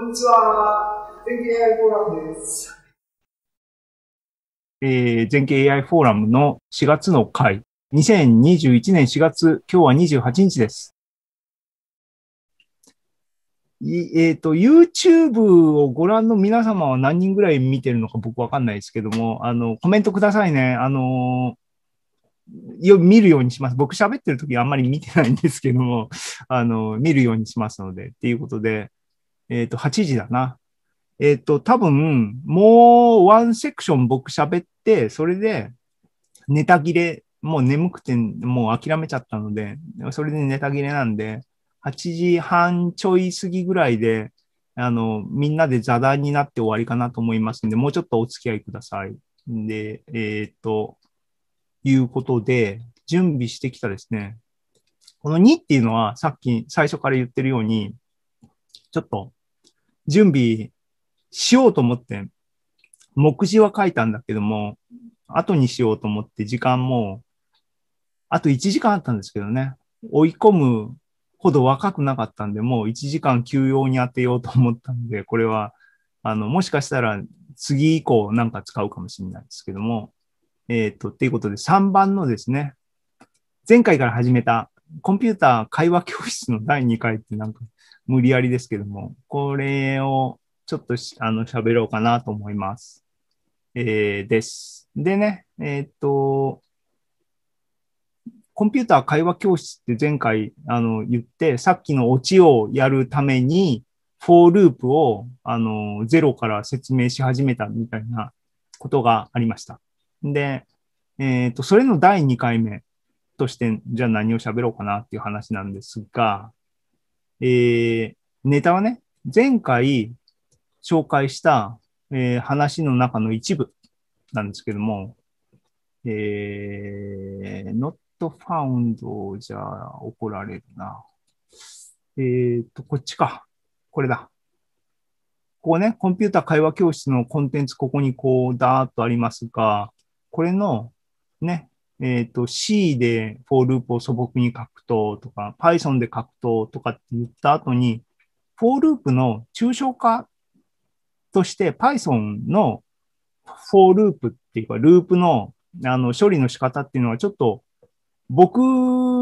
こんにちは。全景 AI フォーラムです。えー、全景 AI フォーラムの4月の回、2021年4月、今日は28日です。えっ、ー、と、YouTube をご覧の皆様は何人ぐらい見てるのか僕わかんないですけども、あの、コメントくださいね。あのよ、見るようにします。僕喋ってる時あんまり見てないんですけども、あの、見るようにしますので、っていうことで、えっ、ー、と、8時だな。えっ、ー、と、多分、もうワンセクション僕喋って、それで、ネタ切れ、もう眠くて、もう諦めちゃったので、それでネタ切れなんで、8時半ちょい過ぎぐらいで、あの、みんなで座談になって終わりかなと思いますんで、もうちょっとお付き合いください。で、えっ、ー、と、いうことで、準備してきたですね。この2っていうのは、さっき最初から言ってるように、ちょっと準備しようと思って、目次は書いたんだけども、後にしようと思って時間も、あと1時間あったんですけどね、追い込むほど若くなかったんで、もう1時間休養に当てようと思ったんで、これは、あの、もしかしたら次以降なんか使うかもしれないですけども、えっ、ー、と、っていうことで3番のですね、前回から始めたコンピューター会話教室の第2回ってなんか無理やりですけども、これをちょっとあの喋ろうかなと思います。えー、です。でね、えー、っと、コンピューター会話教室って前回あの言って、さっきのオチをやるために、フォーループをあのゼロから説明し始めたみたいなことがありました。で、えっ、ー、と、それの第2回目として、じゃあ何を喋ろうかなっていう話なんですが、えー、ネタはね、前回紹介した、えー、話の中の一部なんですけども、えー、not found じゃ怒られるな。えっ、ー、と、こっちか。これだ。ここね、コンピュータ会話教室のコンテンツ、ここにこう、だーっとありますが、これの、ね、えっ、ー、と、C でフォーループを素朴に書くととか、Python で書くととかって言った後に、フォーループの抽象化として Python のフォーループっていうか、ループのあの処理の仕方っていうのはちょっと僕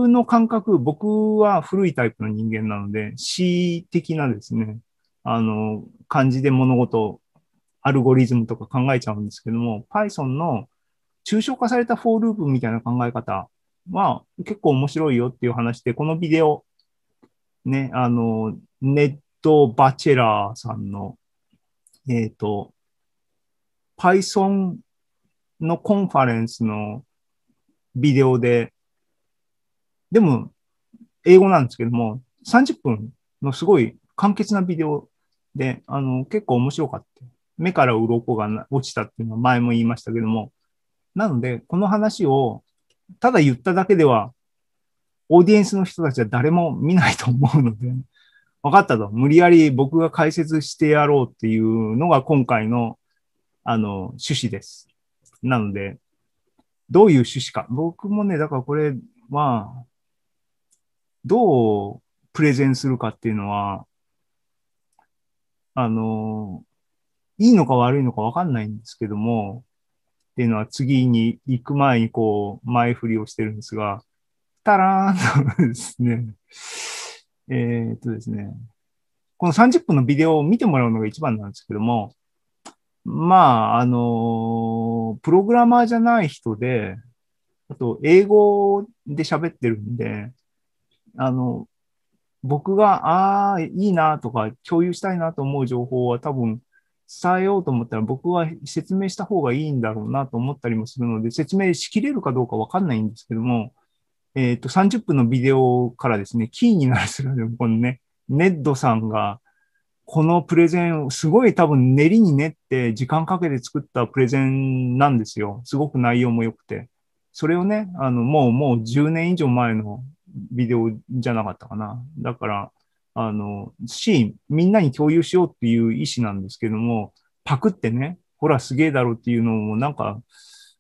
の感覚、僕は古いタイプの人間なので、C 的なですね、あの、感じで物事、アルゴリズムとか考えちゃうんですけども、Python の抽象化されたフォーループみたいな考え方は結構面白いよっていう話で、このビデオ、ね、あの、ネット・バチェラーさんの、えっ、ー、と、Python のコンファレンスのビデオで、でも、英語なんですけども、30分のすごい簡潔なビデオで、あの、結構面白かった。目から鱗が落ちたっていうのは前も言いましたけども、なので、この話をただ言っただけでは、オーディエンスの人たちは誰も見ないと思うので、分かったと。無理やり僕が解説してやろうっていうのが今回の、あの、趣旨です。なので、どういう趣旨か。僕もね、だからこれは、どうプレゼンするかっていうのは、あの、いいのか悪いのか分かんないんですけども、っていうのは次に行く前にこう前振りをしてるんですが、たらーんとですね、えー、っとですね、この30分のビデオを見てもらうのが一番なんですけども、まあ、あの、プログラマーじゃない人で、あと、英語で喋ってるんで、あの、僕が、ああ、いいなとか、共有したいなと思う情報は多分、伝えようと思ったら僕は説明した方がいいんだろうなと思ったりもするので、説明しきれるかどうかわかんないんですけども、えっ、ー、と、30分のビデオからですね、キーになるするので、このね、ネッドさんが、このプレゼン、すごい多分練りに練って時間かけて作ったプレゼンなんですよ。すごく内容も良くて。それをね、あの、もう、もう10年以上前のビデオじゃなかったかな。だから、あの、し、みんなに共有しようっていう意思なんですけども、パクってね、ほらすげえだろうっていうのもなんか、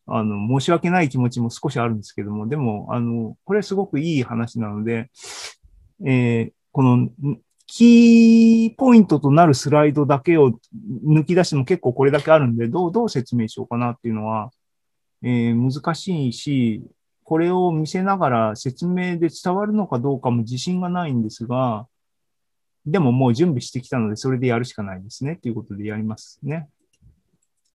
あの、申し訳ない気持ちも少しあるんですけども、でも、あの、これすごくいい話なので、えー、この、キーポイントとなるスライドだけを抜き出しても結構これだけあるんで、どう、どう説明しようかなっていうのは、えー、難しいし、これを見せながら説明で伝わるのかどうかも自信がないんですが、でももう準備してきたので、それでやるしかないですね、ということでやりますね。